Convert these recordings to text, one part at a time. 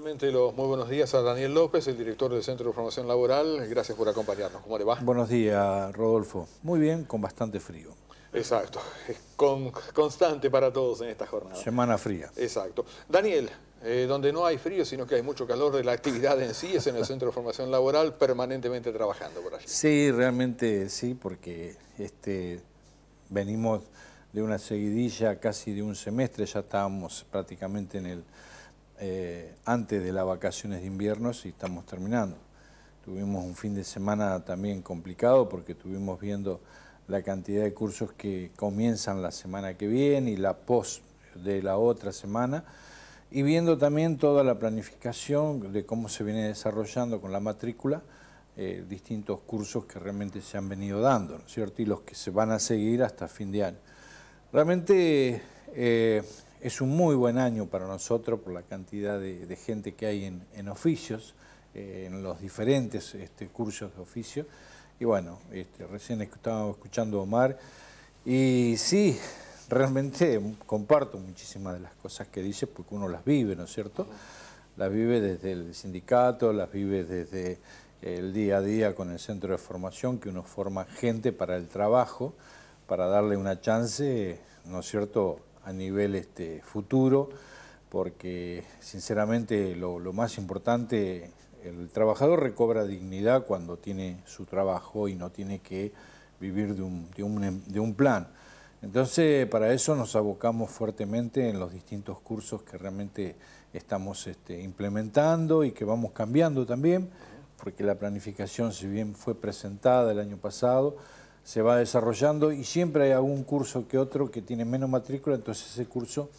muy buenos días a Daniel López, el director del Centro de Formación Laboral. Gracias por acompañarnos. ¿Cómo le va? Buenos días, Rodolfo. Muy bien, con bastante frío. Exacto, es constante para todos en esta jornada. Semana fría. Exacto. Daniel, eh, donde no hay frío, sino que hay mucho calor de la actividad en sí, es en el Centro de Formación Laboral, permanentemente trabajando por allí. Sí, realmente sí, porque este, venimos de una seguidilla casi de un semestre, ya estábamos prácticamente en el eh, antes de las vacaciones de invierno si estamos terminando. Tuvimos un fin de semana también complicado porque tuvimos viendo la cantidad de cursos que comienzan la semana que viene y la post de la otra semana y viendo también toda la planificación de cómo se viene desarrollando con la matrícula eh, distintos cursos que realmente se han venido dando, ¿no es cierto? Y los que se van a seguir hasta fin de año. Realmente eh, es un muy buen año para nosotros por la cantidad de, gente que hay en, oficios, eh, en los diferentes este, cursos de oficio. Y bueno, este, recién estábamos escuchando a Omar y sí, realmente comparto muchísimas de las cosas que dice porque uno las vive, ¿no es cierto? Las vive desde el sindicato, las vive desde el día a día con el centro de formación, que uno forma gente para el trabajo, para darle una chance, ¿no es cierto?, a nivel este, futuro, porque sinceramente lo, más importante, el trabajador recobra dignidad cuando tiene su trabajo y no tiene que vivir de un, plan. Entonces, para eso nos abocamos fuertemente en los distintos cursos que realmente estamos este, implementando y que vamos cambiando también, porque la planificación, si bien fue presentada el año pasado, se va desarrollando y siempre hay algún curso que otro que tiene menos matrícula, entonces ese curso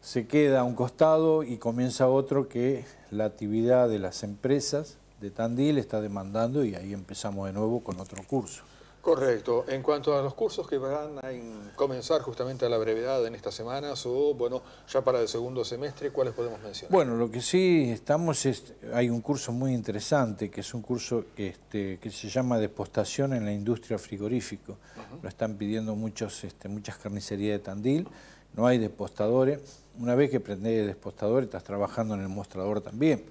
se queda a un costado y comienza otro que la actividad de las empresas de Tandil está demandando y ahí empezamos de nuevo con otro curso. Correcto. En cuanto a los cursos que van a comenzar justamente a la brevedad en estas semanas o, bueno, ya para el segundo semestre, ¿cuáles podemos mencionar? Bueno, lo que sí estamos es, hay un curso muy interesante que es un curso este, que se llama Despostación en la industria frigorífico. Lo están pidiendo muchos, este, muchas carnicerías de Tandil, no hay despostadores. Una vez que prendés despostador estás trabajando en el mostrador también.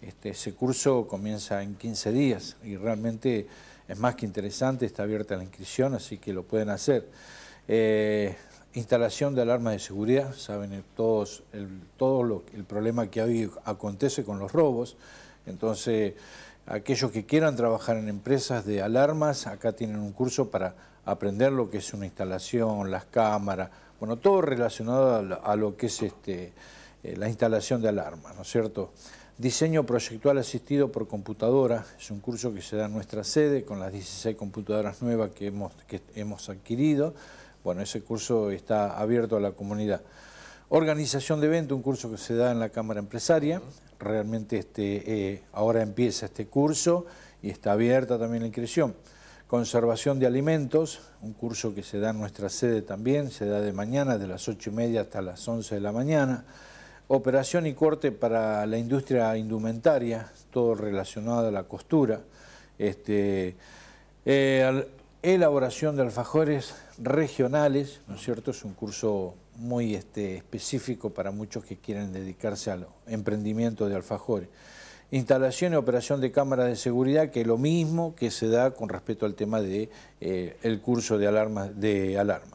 Este, ese curso comienza en 15 días y realmente es más que interesante, está abierta la inscripción, así que lo pueden hacer. Eh, instalación de alarmas de seguridad, saben eh, todos el, todo el problema que hoy acontece con los robos, entonces aquellos que quieran trabajar en empresas de alarmas, acá tienen un curso para aprender lo que es una instalación, las cámaras, bueno, todo relacionado a lo que es este, eh, la instalación de alarmas, ¿no es cierto? Diseño proyectual asistido por computadora es un curso que se da en nuestra sede con las 16 computadoras nuevas que hemos, adquirido. Bueno, ese curso está abierto a la comunidad. Organización de evento, un curso que se da en la Cámara Empresaria. Realmente este, eh, ahora empieza este curso y está abierta también la inscripción. Conservación de alimentos, un curso que se da en nuestra sede también, se da de mañana, de las 8 y media hasta las 11 de la mañana operación y corte para la industria indumentaria, todo relacionado a la costura, este, eh, elaboración de alfajores regionales, ¿no es cierto? Es un curso muy este, específico para muchos que quieren dedicarse al emprendimiento de alfajores. Instalación y operación de cámaras de seguridad, que es lo mismo que se da con respecto al tema del de, eh, curso de, de alarma.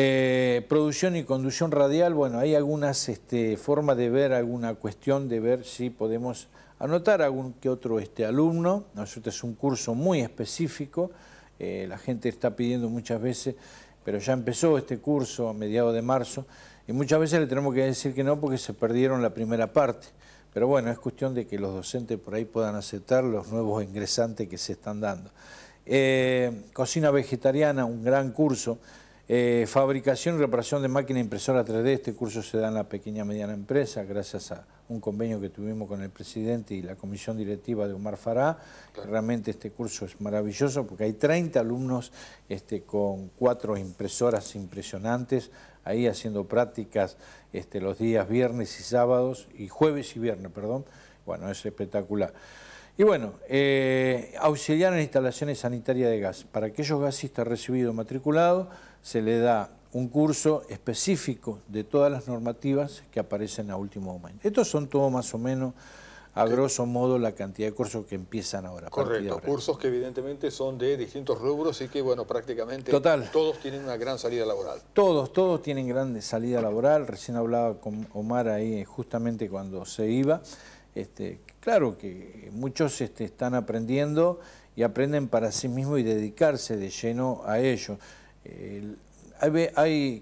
Eh, producción y conducción radial, bueno, hay algunas este, formas de ver, alguna cuestión de ver si podemos anotar algún que otro este, alumno. Nosotros es un curso muy específico, eh, la gente está pidiendo muchas veces, pero ya empezó este curso a mediados de marzo, y muchas veces le tenemos que decir que no porque se perdieron la primera parte. Pero bueno, es cuestión de que los docentes por ahí puedan aceptar los nuevos ingresantes que se están dando. Eh, cocina vegetariana, un gran curso. Eh, fabricación y reparación de máquina impresora 3D, este curso se da en la pequeña y mediana empresa gracias a un convenio que tuvimos con el presidente y la comisión directiva de Omar Fará. Realmente este curso es maravilloso porque hay 30 alumnos este, con cuatro impresoras impresionantes ahí haciendo prácticas este, los días viernes y sábados, y jueves y viernes, perdón. Bueno, es espectacular. Y bueno, eh, auxiliar en instalaciones sanitarias de gas. Para aquellos gasistas recibidos matriculados, se le da un curso específico de todas las normativas que aparecen a último momento. Estos son todos más o menos, a grosso modo, la cantidad de cursos que empiezan ahora. Correcto, cursos que evidentemente son de distintos rubros y que, bueno, prácticamente Total. todos tienen una gran salida laboral. Todos, todos tienen gran salida laboral. Recién hablaba con Omar ahí eh, justamente cuando se iba. Este, claro que muchos este, están aprendiendo y aprenden para sí mismos y dedicarse de lleno a ello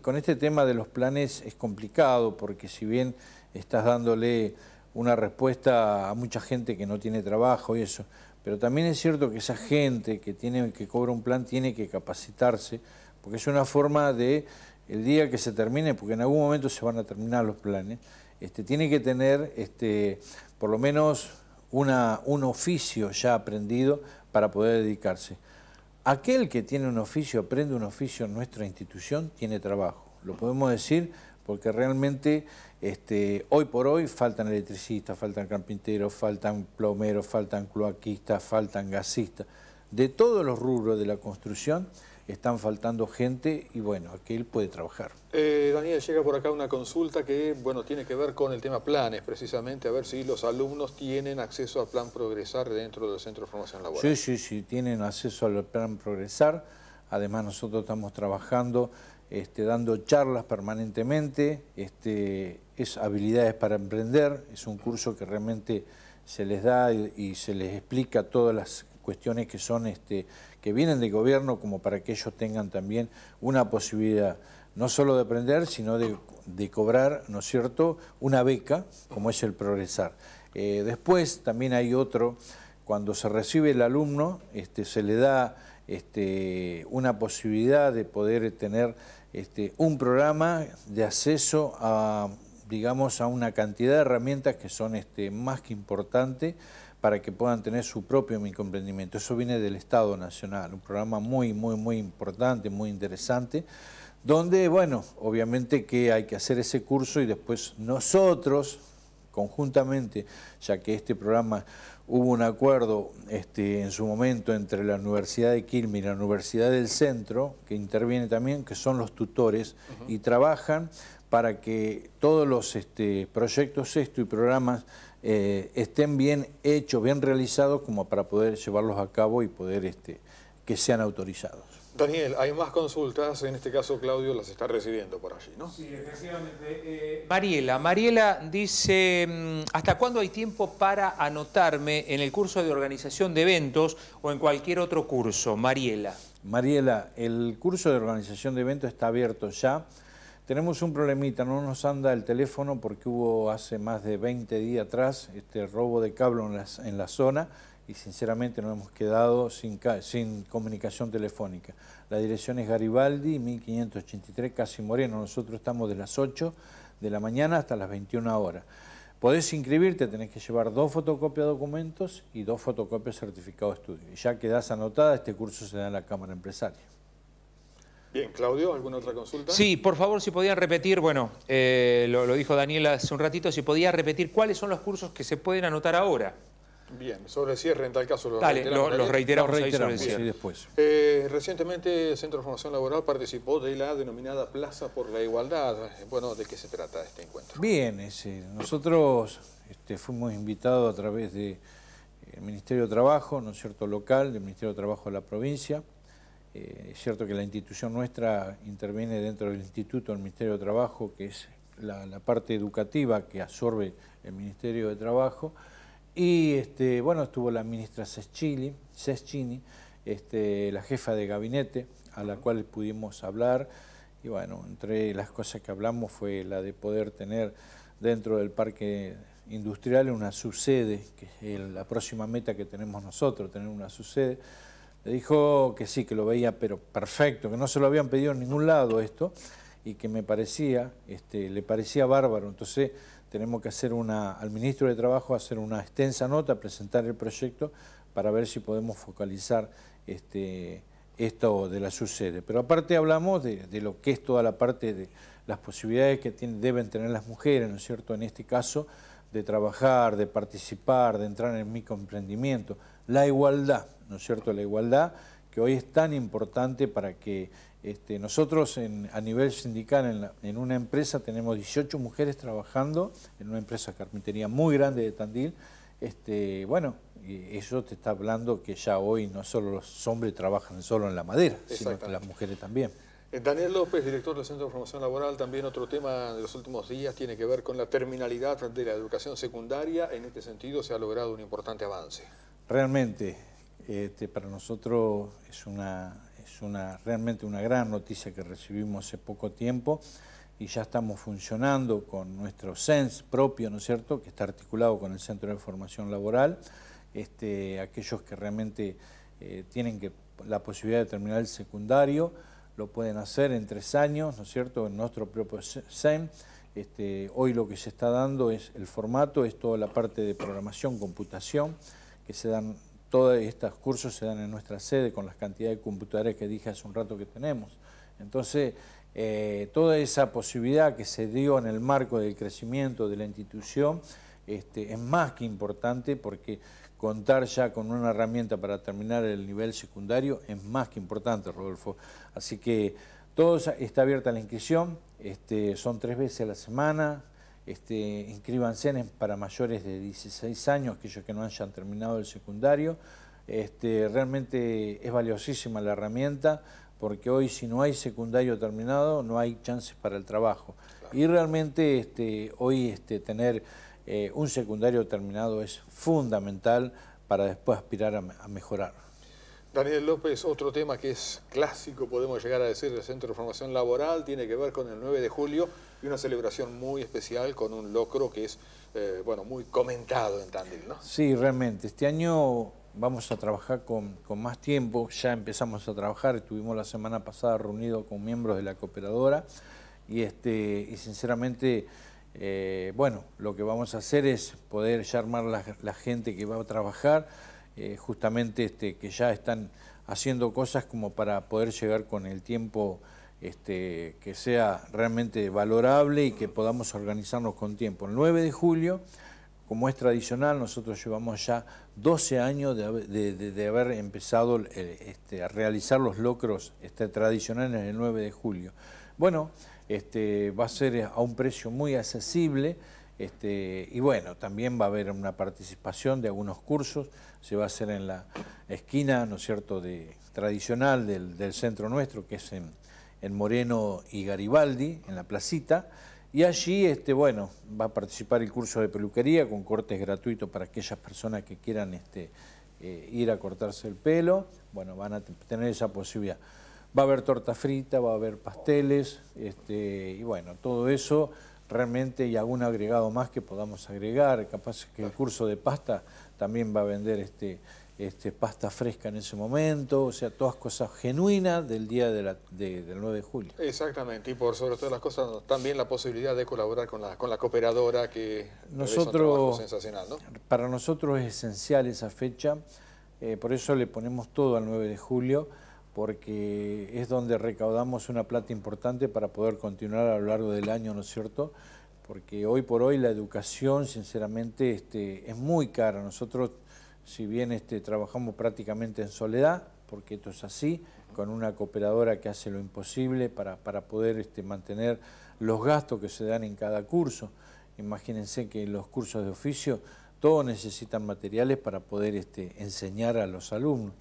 con este tema de los planes es complicado porque si bien estás dándole una respuesta a mucha gente que no tiene trabajo y eso, pero también es cierto que esa gente que tiene que cobra un plan tiene que capacitarse porque es una forma de el día que se termine, porque en algún momento se van a terminar los planes, este, tiene que tener este, por lo menos una, un oficio ya aprendido para poder dedicarse aquel que tiene un oficio, aprende un oficio en nuestra institución, tiene trabajo. Lo podemos decir porque realmente este, hoy por hoy faltan electricistas, faltan carpinteros, faltan plomeros, faltan cloaquistas, faltan gasistas. De todos los rubros de la construcción, están faltando gente y bueno, él puede trabajar. Eh, Daniel, llega por acá una consulta que bueno, tiene que ver con el tema planes, precisamente, a ver si los alumnos tienen acceso al plan Progresar dentro del Centro de Formación Laboral. Sí, sí, sí, tienen acceso al plan Progresar. Además nosotros estamos trabajando, este, dando charlas permanentemente, este, es habilidades para emprender, es un curso que realmente se les da y, y se les explica todas las cuestiones que son este, que vienen de gobierno como para que ellos tengan también una posibilidad no solo de aprender, sino de, cobrar, ¿no es cierto?, una beca, como es el progresar. Eh, después también hay otro, cuando se recibe el alumno, este, se le da este, una posibilidad de poder tener este, un programa de acceso a, digamos, a una cantidad de herramientas que son este, más que importantes para que puedan tener su propio microemprendimiento. Eso viene del Estado Nacional, un programa muy, muy, muy importante, muy interesante, donde, bueno, obviamente que hay que hacer ese curso y después nosotros, conjuntamente, ya que este programa hubo un acuerdo este, en su momento entre la Universidad de Quilmes y la Universidad del Centro, que interviene también, que son los tutores, y trabajan para que todos los este, proyectos esto y programas eh, estén bien hechos, bien realizados, como para poder llevarlos a cabo y poder este, que sean autorizados. Daniel, hay más consultas, en este caso Claudio las está recibiendo por allí, ¿no? Sí, efectivamente. Eh, Mariela, Mariela dice, mm, ¿hasta cuándo hay tiempo para anotarme en el curso de organización de eventos o en cualquier otro curso? Mariela. Mariela, el curso de organización de eventos está abierto ya. Tenemos un problemita, no nos anda el teléfono porque hubo hace más de 20 días atrás este robo de cable en, la zona y sinceramente nos hemos quedado sin, sin comunicación telefónica. La dirección es Garibaldi, 1583, Casi Moreno. Nosotros estamos de las 8 de la mañana hasta las 21 horas. Podés inscribirte, tenés que llevar dos fotocopias de documentos y dos fotocopias de certificado de estudio. Y ya quedás anotada, este curso se da en la Cámara Empresaria. Bien, Claudio, ¿alguna otra consulta? Sí, por favor, si podían repetir, bueno, eh, lo, dijo Daniel hace un ratito, si podía repetir cuáles son los cursos que se pueden anotar ahora. Bien, sobre el cierre, en tal caso lo Lo, los reiteramos, después. Eh, recientemente el Centro de Formación Laboral participó de la denominada Plaza por la Igualdad. Bueno, ¿de qué se trata este encuentro? Bien, eh, nosotros este, fuimos invitados a través del Ministerio de Trabajo, ¿no es cierto?, local, del Ministerio de Trabajo de la provincia, eh, es cierto que la institución nuestra interviene dentro del instituto, del Ministerio de Trabajo, que es la, parte educativa que absorbe el Ministerio de Trabajo. Y este, bueno, estuvo la ministra Seschini, este, la jefa de gabinete, a la cual pudimos hablar. Y bueno, entre las cosas que hablamos fue la de poder tener dentro del parque industrial una subsede, que es la próxima meta que tenemos nosotros, tener una subsede. Le dijo que sí, que lo veía, pero perfecto, que no se lo habían pedido en ningún lado esto y que me parecía, este, le parecía bárbaro. Entonces tenemos que hacer una, al ministro de Trabajo hacer una extensa nota, presentar el proyecto para ver si podemos focalizar este, esto de la sucede. Pero aparte hablamos de, lo que es toda la parte de las posibilidades que deben tener las mujeres, ¿no es cierto? En este caso, de trabajar, de participar, de entrar en mi comprendimiento. La igualdad, ¿no es cierto? La igualdad que hoy es tan importante para que este, nosotros en, a nivel sindical en, una empresa tenemos 18 mujeres trabajando en una empresa carpintería muy grande de Tandil. Este, bueno, eso te está hablando que ya hoy no solo los hombres trabajan solo en la madera, sino que las mujeres también. Eh, Daniel López, director del Centro de Formación Laboral, también otro tema de los últimos días tiene que ver con la terminalidad de la educación secundaria. En este sentido se ha logrado un importante avance. Realmente, este, para nosotros es una, es realmente una gran noticia que recibimos hace poco tiempo y ya estamos funcionando con nuestro CENS propio, ¿no es cierto?, que está articulado con el Centro de Formación Laboral. Este, aquellos que realmente eh, tienen la posibilidad de terminar el secundario, lo pueden hacer en tres años, ¿no es cierto?, en nuestro propio SEM. Este, hoy lo que se está dando es el formato, es toda la parte de programación, computación, que se dan, todos estos cursos se dan en nuestra sede con las cantidades de computadores que dije hace un rato que tenemos. Entonces, eh, toda esa posibilidad que se dio en el marco del crecimiento de la institución este, es más que importante porque contar ya con una herramienta para terminar el nivel secundario es más que importante, Rodolfo. Así que todo está abierta la inscripción, este, son tres veces a la semana, este, inscríbanse para mayores de 16 años, aquellos que no hayan terminado el secundario. Este, realmente es valiosísima la herramienta porque hoy si no hay secundario terminado no hay chances para el trabajo. Y realmente este, hoy tener eh, un secundario terminado es fundamental para después aspirar a, mejorar. Daniel López, otro tema que es clásico, podemos llegar a decir, del Centro de Formación Laboral, tiene que ver con el 9 de julio y una celebración muy especial con un locro que es, eh, bueno, muy comentado en Tandil, ¿no? Sí, realmente. Este año vamos a trabajar con, más tiempo, ya empezamos a trabajar, estuvimos la semana pasada reunidos con miembros de la cooperadora y, este, y sinceramente eh, bueno, lo que vamos a hacer es poder ya armar la, gente que va a trabajar, eh, justamente este, que ya están haciendo cosas como para poder llegar con el tiempo este, que sea realmente valorable y que podamos organizarnos con tiempo. El 9 de julio, como es tradicional, nosotros llevamos ya 12 años de, haber empezado eh, este, a realizar los locros tradicionales el 9 de julio. Bueno, este, va a ser a un precio muy accesible. Este, y bueno, también va a haber una participación de algunos cursos, se va a hacer en la esquina, ¿no es cierto?, de, tradicional del, centro nuestro, que es en, Moreno y Garibaldi, en la placita, y allí, este, bueno, va a participar el curso de peluquería con cortes gratuitos para aquellas personas que quieran este, eh, ir a cortarse el pelo, bueno, van a tener esa posibilidad. Va a haber torta frita, va a haber pasteles, este, y bueno, todo eso realmente y algún agregado más que podamos agregar. Capaz que el curso de pasta también va a vender este, este, pasta fresca en ese momento, o sea, todas cosas genuinas del día del 9 de julio. Exactamente, y por sobre todas las cosas también la posibilidad de colaborar con la, con la cooperadora que nosotros, sensacional, Para nosotros es esencial esa fecha, eh, por eso le ponemos todo al 9 de julio, porque es donde recaudamos una plata importante para poder continuar a lo largo del año, ¿no es cierto? Porque hoy por hoy la educación, sinceramente, este, es muy cara. Nosotros, si bien este, trabajamos prácticamente en soledad, porque esto es así, con una cooperadora que hace lo imposible para, poder este, mantener los gastos que se dan en cada curso. Imagínense que en los cursos de oficio todos necesitan materiales para poder enseñar a los alumnos.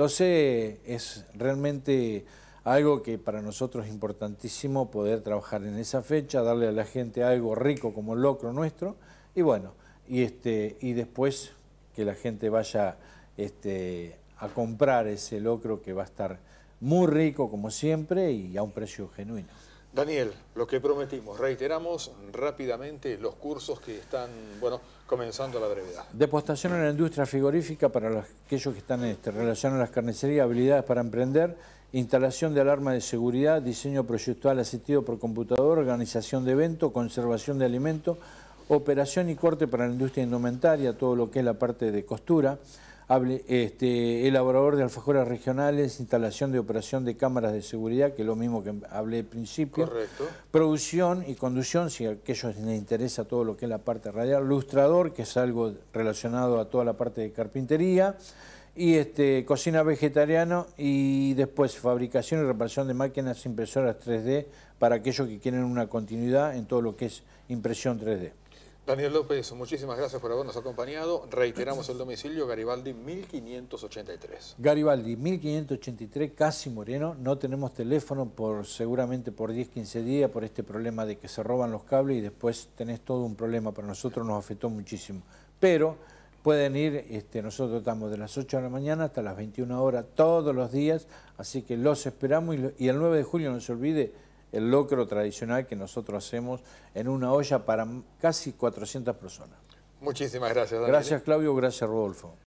Entonces es realmente algo que para nosotros es importantísimo poder trabajar en esa fecha, darle a la gente algo rico como el locro nuestro y bueno, y, este, y después que la gente vaya este, a comprar ese locro que va a estar muy rico como siempre y a un precio genuino. Daniel, lo que prometimos, reiteramos rápidamente los cursos que están, bueno, comenzando a la brevedad. Depostación en la industria frigorífica para aquellos que están este, relacionados a las carnicerías, habilidades para emprender, instalación de alarma de seguridad, diseño proyectual asistido por computador, organización de evento, conservación de alimentos, operación y corte para la industria indumentaria, todo lo que es la parte de costura, elaborador este, de alfajoras regionales, instalación de operación de cámaras de seguridad, que es lo mismo que hablé al principio. Producción y conducción, si a aquellos les interesa todo lo que es la parte radial. Lustrador, que es algo relacionado a toda la parte de carpintería y este, cocina vegetariano y después fabricación y reparación de máquinas impresoras 3D para aquellos que quieren una continuidad en todo lo que es impresión 3D. Daniel López, muchísimas gracias por habernos acompañado. Reiteramos el domicilio Garibaldi 1583. Garibaldi 1583, casi Moreno. No tenemos teléfono por seguramente por 10, 15 días por este problema de que se roban los cables y después tenés todo un problema. Para nosotros nos afectó muchísimo. Pero pueden ir, este, nosotros estamos de las 8 de la mañana hasta las 21 horas todos los días, así que los esperamos y el 9 de julio no se olvide el locro tradicional que nosotros hacemos en una olla para casi 400 personas. Muchísimas gracias, Daniel. Gracias, Claudio. Gracias, Rodolfo.